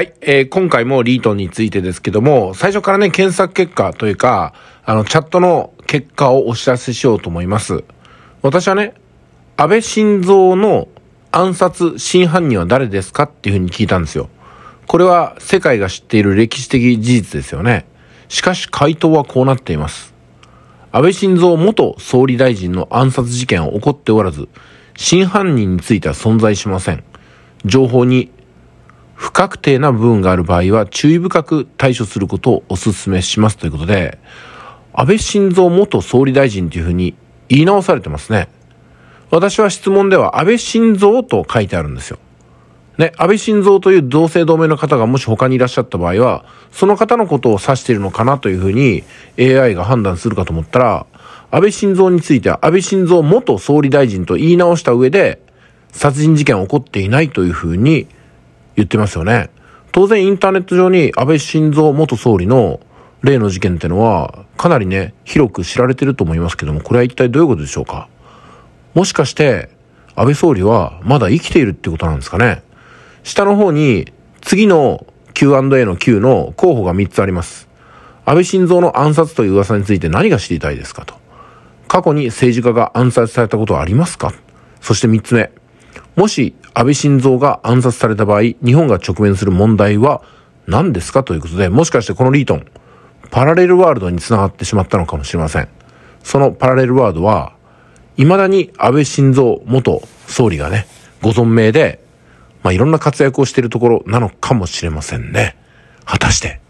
はい、えー、今回もリートンについてですけども、最初からね、検索結果というか、あの、チャットの結果をお知らせしようと思います。私はね、安倍晋三の暗殺真犯人は誰ですかっていうふうに聞いたんですよ。これは世界が知っている歴史的事実ですよね。しかし回答はこうなっています。安倍晋三元総理大臣の暗殺事件は起こっておらず、真犯人については存在しません。情報に不確定な部分がある場合は注意深く対処することをお勧めしますということで、安倍晋三元総理大臣というふうに言い直されてますね。私は質問では安倍晋三と書いてあるんですよ。ね、安倍晋三という同姓同名の方がもし他にいらっしゃった場合は、その方のことを指しているのかなというふうに AI が判断するかと思ったら、安倍晋三については安倍晋三元総理大臣と言い直した上で、殺人事件起こっていないというふうに言ってますよね。当然インターネット上に安倍晋三元総理の例の事件ってのはかなりね、広く知られてると思いますけども、これは一体どういうことでしょうかもしかして安倍総理はまだ生きているってことなんですかね下の方に次の Q&A の Q の候補が3つあります。安倍晋三の暗殺という噂について何が知りたいですかと。過去に政治家が暗殺されたことはありますかそして3つ目。もし安倍晋三が暗殺された場合、日本が直面する問題は何ですかということで、もしかしてこのリートン、パラレルワールドに繋がってしまったのかもしれません。そのパラレルワールドは、未だに安倍晋三元総理がね、ご存命で、まあ、いろんな活躍をしているところなのかもしれませんね。果たして。